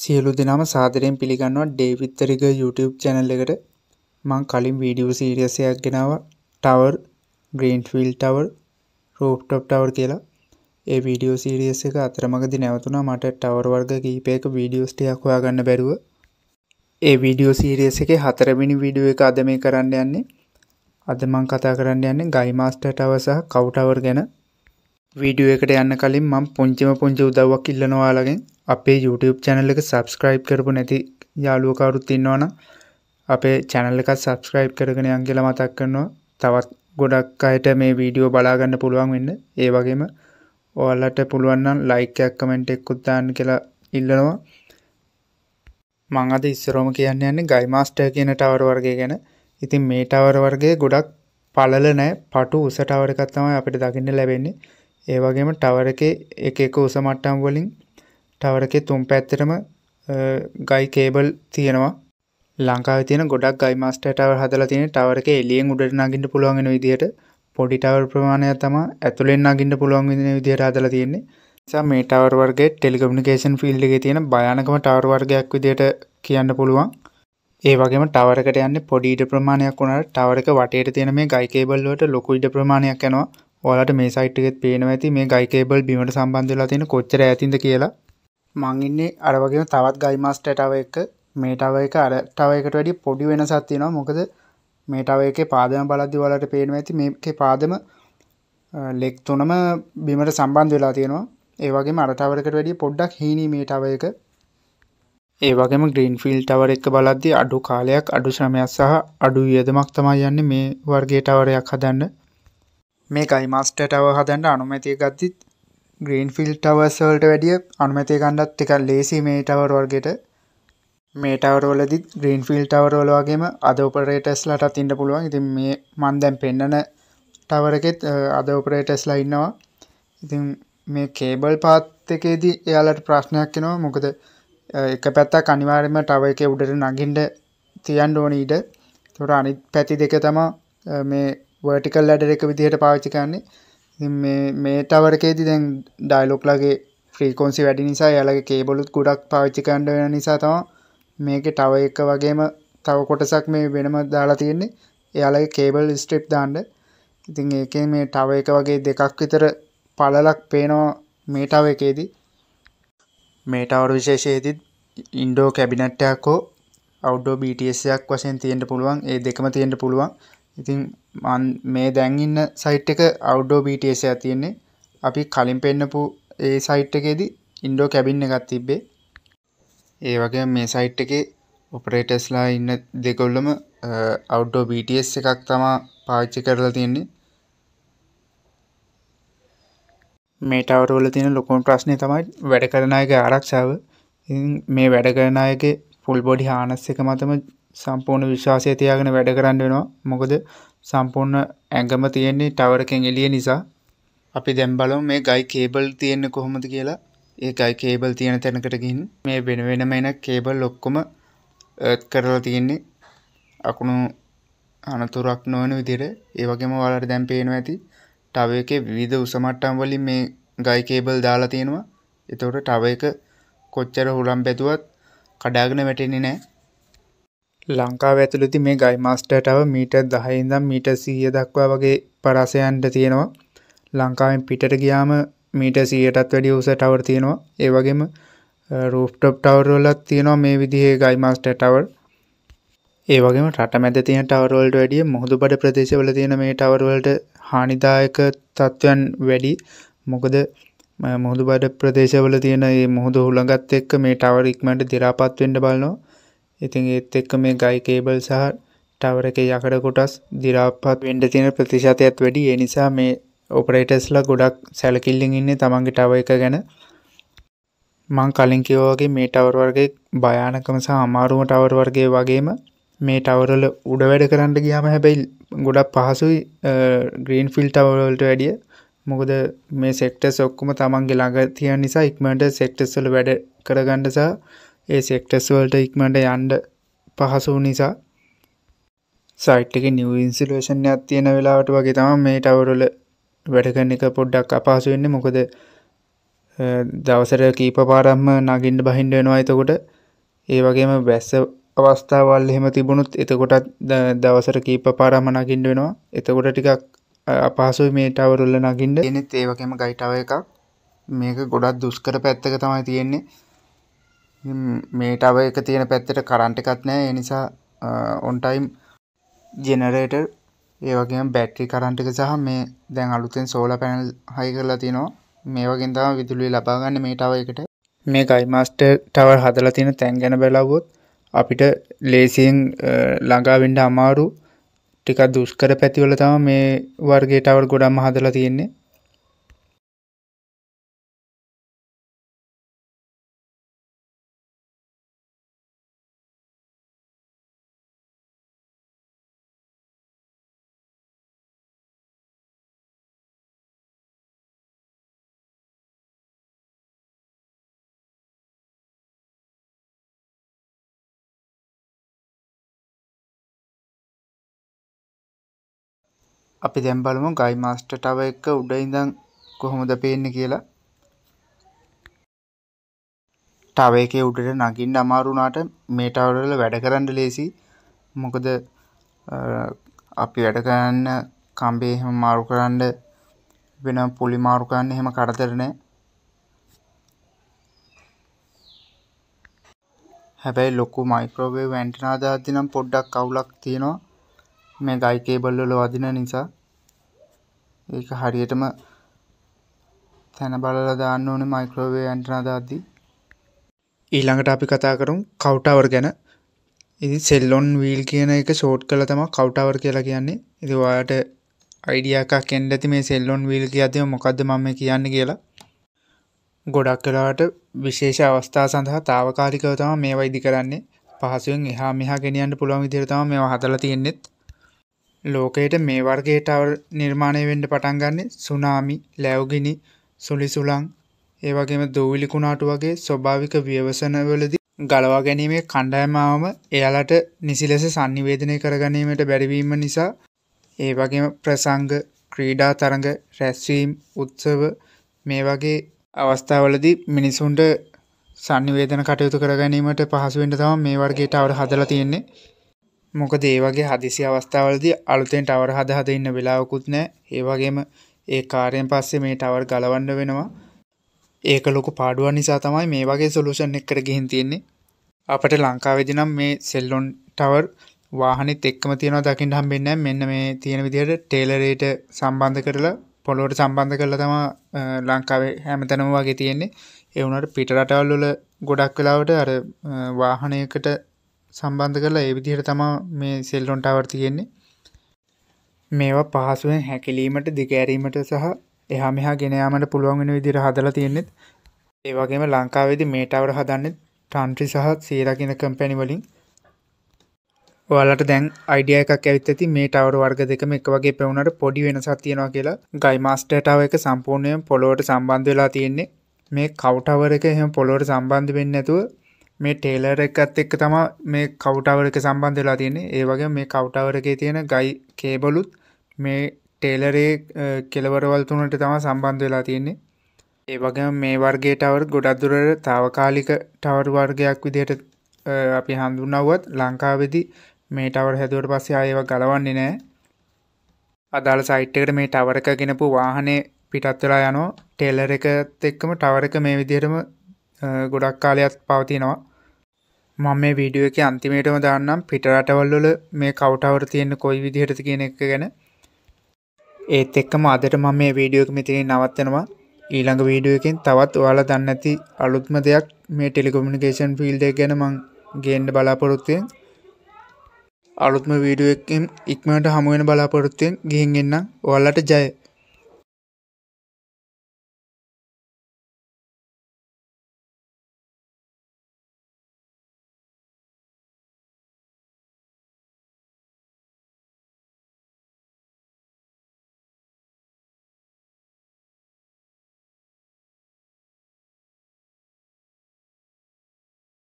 සියලු දෙනම සාදරයෙන් පිළිගන්නවා ඩේවිත්තරික YouTube චැනල් එකට මං කලින් වීඩියෝ සීරියසයක් ගෙනාව tower Greenfield tower rooftop tower කියලා ඒ වීඩියෝ සීරියස් එක අතරමඟදි නැවතුනා මට ටවර් වර්ග කීපයක වීඩියෝස් ටිකක් හොයාගන්න බැරුව ඒ වීඩියෝ සීරියස් එකේ හතරවෙනි වීඩියෝ එක අද මේ කරන්න යන්නේ අද මං කතා කරන්න යන්නේ ගයිමාස්ටර් ටවර් සහ කව් ටවර් ගැන වීඩියෝ එකට යන්න කලින් මම පුංචිම පුංචි උදව්වක් ඉල්ලනවාලගෙන් අපේ YouTube channel එක subscribe කරපු නැති යාළුවෝ කවුරුත් ඉන්නවනම් අපේ channel එකත් subscribe කරගෙන යන්න කියලා මතක් කරනවා. තවත් ගොඩක් අයට මේ වීඩියෝ බලා ගන්න පුළුවන් වෙන්න. ඒ වගේම ඔයාලට පුළුවන් නම් like එකක් comment එකකුත් දාන්න කියලා ඉල්ලනවා. මම අද ඉස්සරහම කියන්න යන්නේ Guy Master කියන tower වර්ගය ගැන. ඉතින් මේ tower වර්ගය ගොඩක් පළල නැහැ. පටු උස tower එකක් තමයි අපිට දකින්න ලැබෙන්නේ. ඒ වගේම ටවර එකේ එක එක උස මට්ටම් වලින් ටවර එකේ තුන් පැත්තටම ගයි කේබල් තියෙනවා. ලංකාවේ තියෙන ගොඩක් ගයි මාස්ටර් ටවර් හදලා තියෙන ටවර එකේ එළියෙන් උඩට නගින්න පුළුවන් වෙන විදිහට පොඩි ටවර් ප්‍රමාණයක් තමයි ඇතුලෙන් නගින්න පුළුවන් වෙන විදිහට හදලා තියෙන්නේ. නිසා මේ ටවර් වර්ගයේ ටෙලිකොමියුනිකේෂන් ෆීල්ඩ් එකේ තියෙන භයානකම ටවර් වර්ගයක් විදිහට කියන්න පුළුවන්. ඒ වගේම ටවර් එකට යන්නේ පොඩි ඉඩ ප්‍රමාණයක් වුණාට ටවර් එක වටේට තියෙන මේ ගයි කේබල් වලට ලොකු ඉඩ ප්‍රමාණයක් යනවා. ඔයාලට මේ සයිට් එකෙත් පේනවා ඇති මේ ගයි කේබල් බිමට සම්බන්ධ වෙලා තියෙන කොච්චර ඈතින්ද කියලා මං ඉන්නේ අර වගේම තවත් ගයි මාස් ටව එක මේ ටව එක අර ටව එකට වැඩිය පොඩි වෙනසක් තියෙනවා මොකද මේ ටව එකේ පාදම බලද්දි ඔයාලට පේනවා ඇති මේකේ පාදම ලෙක් තුනම බිමට සම්බන්ධ වෙලා තියෙනවා ඒ වගේම අර ටව එකට වැඩිය පොඩ්ඩක් හීනි මේ ටව එක ඒ වගේම ග්‍රීන් ෆිල් ටවර එක බලද්දි අඩු කාලයක් අඩු ශ්‍රමයක් සහ අඩු වියදමක් තමයි යන්නේ මේ වර්ගයේ ටවරයක් හදන්න මේ කයිමස්ට ටව හදන්ට අනුමැතිය ගත්තිත් ග්‍රීන් ෆිල් ටවර්සල්ට වැඩිය අනුමැතිය ගණ්ඩත් එක ලේසි මේ ටවරෝර්ගෙට මේ ටවරෝලදි ග්‍රීන් ෆිල් ටවරෝලවාගේම අද ඔපරේටස්ලට තින්ට පුළුවන් ඉතින් මේ මන් දැම් පෙන්න්නන ටවරකෙත් අද ඔපරේටස්ලා ඉන්නවා ඉතින් මේ කේබල් පාත් එකේදී එයාලට ප්‍රශ්නයක් කෙනවා මොකද එක පැත්තා කනිවාරම ටව එක උඩට නගින්ට තියන් ඕනීට තොට අනිත් පැති දෙක තමා මේ වර්ටිකල් ලඩර එක විදිහට පාවිච්චි කරන්නේ මේ ටවරකේදි දැන් ඩයිලොක්ලගේ ෆ්‍රීකෝන්සි වැඩි නිසා යාලගේ කේබලුත් ගොඩක් පාවිච්චි කරන්න වෙන නිසා තම මේක තව එක වගේම තව කොටසක් මේ වෙනම දාලා තියෙන්නේ එයාලගේ කේබල් ස්ට්‍රිප් දාන්න ඉතින් ඒකේ මේ තව එක වගේ දෙකක් විතර පලලක් පේනවා මේටාව එකේදී මේටවර විශේෂයේදත් ඉන්ඩෝ කැබිනට්ටයක් හෝ අවඩෝ BTSයක් වශයෙන් තියෙන්ට පුළුවන් ඒ දෙකම තියෙන්ට පුළුවන් ඉතින් මන් මේ දැන් ඉන්න සයිට් එක අවුඩෝ BTS එකක් තියෙන්නේ. අපි කලින් පෙන්නපු ඒ සයිට් එකේදී ඉන්ඩෝ කැබින් එකක් තිබ්බේ. ඒ වගේ මේ සයිට් එකේ ඔපරේටර්ස්ලා ඉන්න දෙකොල්ලම අවුඩෝ BTS එකක් තමා පාවිච්චි කරලා තියෙන්නේ. මේ ටවරවල තියෙන ලොකුම ප්‍රශ්නය තමයි වැඩ කරන අයගේ ආරක්ෂාව. මේ වැඩ කරන අයගේ ෆුල් බොඩි හානස් එක මතම සම්පූර්ණ විශ්වාසය තියාගෙන වැඩ කරන්න වෙනවා. මොකද සම්පූර්ණ ඇඟම තියෙන්නේ ටවර් එකෙන් එළිය නිසා. අපි දැන් බලමු මේ ගයි කේබල් තියෙන්නේ කොහොමද කියලා. ඒ ගයි කේබල් තියෙන තැනකට ගිහින් මේ වෙන වෙනම එන කේබල් ඔක්කොම අර්ත් කරලා තියෙන්නේ. අකුණු අනතුරක් නොවන විදිහට ඒ වගේම ඔයාලට දැන් පේනවා ඇති ටව එකේ විවිධ උස මට්ටම් වලින් මේ ගයි කේබල් දාලා තියෙනවා. ඒතකොට ටව එක කොච්චර හුලම් බැදුවත් කඩාගෙන වැටෙන්නේ නැහැ. ලංකාව ඇතුළති මේ ගයි මස්ටටව මීට දහයිඉදම් මීට සීය දක්වා වගේ පරසයන්ට තියෙනවා ලංකාවෙන් පිටට ගියාම මීට සීයටත් වැඩි උස ටවර් තියෙනවා ඒවගේම රූප්ටප් ටවරෝලත් තියෙනවා මේ විදිහේ ගයි මස්ටටවර් ඒවගේම රට මැද තියෙන ටවරෝල්ට වැඩිය මුහුදු බඩ ප්‍රදේශවල තියෙන මේ ටවරවලට හානිදායක තත්ත්වයන් වැඩි මොකද මුහුදු බඩ ප්‍රදේශවල තියෙන ඒ මුහුදු හුළඟත් එක්ක මේ ටවර ඉක්මට දිරාපත්වෙන්ට බලනවා ඉතින් ඒත් එක්ක මේ ගයිකේබල් සහ ටවර එක යකඩ කොටස් දිරාපත් වෙන්ඩ තියෙන ප්‍රතිශතයත් වැඩි ඒ නිසා මේ ඔපරේටස්ලා ගොඩක් සැලකිල්ලින් ඉන්නේ තමන්ගේ ටව එක ගැන මං කලින් කිවෝගේ මේ ටවර් වර්ගේ භයානකම සහ අමාරුම ටවර් වර්ගේ වගේම මේ ටවරල උඩ වැඩ කරන්න ගියාම හැබැයි ගොඩක් පහසුයි ග්‍රීන් ෆිල් ටවරවලට වැඩිය මොකද මේ සෙක්ටස් ඔක්කුම තමන්ගේ ළඟ තියන් නිසා ඉක්මට සෙක්ටස්වල වැඩ කරගන්නසා ඒ සෙක්ටස්වල්ට ඉක්මට යන්ඩ පහසු නිසා සයිට්ක නිව ඉන්සිලේෂන් යක් තියෙන වෙලාවට වගේ තම මේ ටවරුල වැඩකන එක පොඩ්ඩක් අපහසු වෙන්න මොකද දවසර කීප පාරම්ම නගින්ට බහින්ඩ වෙනවා එතකොට ඒ වගේම බැස්ස අවස්ථාවල් එහෙම තිබුණුත් එතකොටත් දවසර කීප පාරම නගින්ඩ වෙනවා එතකොට ටිකක් අපහසු මේ ටවරුල්ල නගින්ඩ එනෙත් ඒවගේම ගයිටාව එකක් මේක ගොඩත් දුස්කර පැත්තක තමයි තියෙන්නේ මේ ටව එක තියෙන පැත්තට කරන්ට එකත් නෑ එනිසා ඔන්ටයිම් ජෙනරේට ඒවගේ බැට්‍රි කරන්ටික සහ මේ දැන් අලුතෙන් සෝල පැනල් හයි කරලා තිනවා මේවගෙන් තම විදුලි ලබාගන්න මේ ටව එකට මේ ගයිමස්ට ටවර් හදලා තියෙන තැන් ගැන බැලවොත් අපිට ලේසියෙන් ළඟාවෙන්ඩ අමාරු ටිකක් දුෂ්කර පැතිවල තම මේ වර්ගේ ටවර් ගොඩම් හදලා තියෙන්නේ අපි දැන් බලමු ගයි මාස්ටර් ටව එක උඩ ඉඳන් කොහොමද පේන්නේ කියලා. ටව එකේ උඩට නගින්න අමාරු වුණාට මේ ටවර් වල වැඩ කරන්න ලේසි. මොකද අපි වැඩ කරන්න කම්බේ එහෙම මාරු කරන්න වෙන පුලි මාරු කරන්න එහෙම කරදර නැහැ. හැබැයි ලොකු මයික්‍රෝවේව් ඇන්ටනා දාද්දි නම් පොඩ්ඩක් අවුලක් තියෙනවා. මේ ගයි කේබල් වල වදින නිසා ඒක හරියටම තැන බලලා දාන්න ඕනේ මයික්‍රෝවේව් ඇන්ටනා දාද්දී ඊළඟට අපි කතා කරමු කවුටවර් ගැන ඉතින් සෙල්ලොන් වීල් කියන එක ෂෝට් කළ තම කවටවර් කියලා කියන්නේ ඉති වාට අයිඩියකක් කෙන්ඩ ඇති මේ සෙල්ලොන් වීල් කියදම මොකක්ද මම කියන්න කියලා ගොඩක් කලාට විශේෂ අවස්ථා සඳහා තාවකාලිකව තම මේවා ඉදි කරන්නේ පහසුවෙන් එහා මෙහා ගෙනියන්න පුළුවන් විදිහට තම මේවා හදලා තියෙන්නෙත් ලෝකයට මේ වර්ගේ ටවර් නිර්මාණය වෙන්ඩ පටන්ගන්නේ සුනාමි ලැව්ගිනි සුලිසුලං ඒවගේම දූවිලිකුණාටු වගේ ස්වභාවික ව්‍යවසනවලදි ගලවා ගැනීමේ කණ්ඩායමාවම එයාලට නිසිලෙස සංනිවේදනය කරගැනීමට බැරිවීම නිසා ඒ වගේම ප්‍රසංග ක්‍රීඩා තරඟ රැස්වීම් උත්සව මේ වගේ අවස්ථාවලදි මිනිසුන්ට සංනිවේදන කටයුතු කරගැනීමට පහසුවෙන්ට තම මේ වර්ගේට අවර හදලා තියෙන්නේ මොකද ඒ වගේ හදිසි අවස්ථාවලදී අලුතෙන් ටවර් හද හද ඉන්න වෙලාවකුත් නෑ ඒ වගේම ඒ කාර්යෙන් පස්සේ මේ ටවර් ගලවන්න වෙනවා ඒක ලොකු පාඩුව නිසා තමයි මේ වගේ සොලූෂන් එක්කට ගිහින් තියෙන්නේ අපට ලංකාවේදී නම් මේ සෙල්ලොන් ටවර් වාහනෙත් එක්කම තියෙනවා දකින්න හම්බෙන්නේ නැහැ මෙන්න මේ තියෙන විදිහට ටේලරේට සම්බන්ධ කරලා පොළොවට සම්බන්ධ කරලා තමයි ලංකාවේ හැමතැනම වගේ තියෙන්නේ ඒ වුණාට පිට රටවල් වල ගොඩක් වෙලාවට අර වාහනයකට සම්බන්ධ කරලා ඒ විදිහට තමා මේ සෙල්ලොන්ට අවර්තියෙන්නේ මේවා පහසුවෙන් හැකිලීමට දිගෑරීමට සහ එහා මෙහා ගෙනයාමට පුළුවන් වෙන විදිර හදලා තියෙන්නෙත් ඒවගේම ලංකාවේදි මේටවට හදන්නෙත් ටන්ට්‍රි සහත් සේරකින කම්පැනිවලින් ඔයාලට දැන් අයිඩිය එකක් ඇවිත් ඇති මේ ටවර වර්ග දෙකම එක වගේ පෙවුණට පොඩි වෙනසක් තියෙනවා කියලා ගයිමස්ටටාව එක සම්පූර්ණයෙන් පොලොවට සම්බන්ධ වෙලා තියෙන්නේ මේ කවටවර එක එහෙම පොලොවට සම්බන්ධ වෙන්න ඇතුව මේ ටේලර් එකත් එක්ක තම මේ කවටවර එක සම්බන්ධ වෙලා තියෙන්නේ ඒ වගේ මේ කවටවර එකේ තියෙන ගයි කේබලුත් මේ ටේලරේ කෙලවරවල් තුනට තම සම්බන්ධ වෙලා තියෙන්නේ ඒ වගේ මේ වර්ගේ ටවර් ගොඩක් දුරට తాවකාලික ටවර් වර්ගයක් විදිහට අපි හඳුන්වුවත් ලංකාවේදී මේ ටවර් හැදුවට පස්සේ ආයෙව ගලවන්නේ නැහැ. අදාළ සයිට් එකට මේ ටවර් එක ගෙනපු වාහනේ පිටත් වෙලා යනවා. ටේලර් එකත් එක්කම ටවර් එක මේ විදිහටම ගොඩක් කාලයක් පවතිනවා. මම මේ වීඩියෝ එක අන්තිමේටම දාන්නම් පිටරටවල්වල මේ කවටවර තියෙන කොයි විදිහටද කියන එක ගැන ඒත් එක්කම අදට මම මේ වීඩියෝ එක මෙතනින් නවත්තනවා ඊළඟ වීඩියෝ එකෙන් තවත් ඔයාලා දන්නේ නැති අලුත්ම දෙයක් මේ ටෙලිකොමියුනිකේෂන් ෆීල්ඩ් එක ගැන මං ගේන්න බලාපොරොත්තු අලුත්ම වීඩියෝ එකකින් ඉක්මනට හමු වෙන බලාපොරොත්තුෙන් ගිහින් එන්න ඔයාලට ජය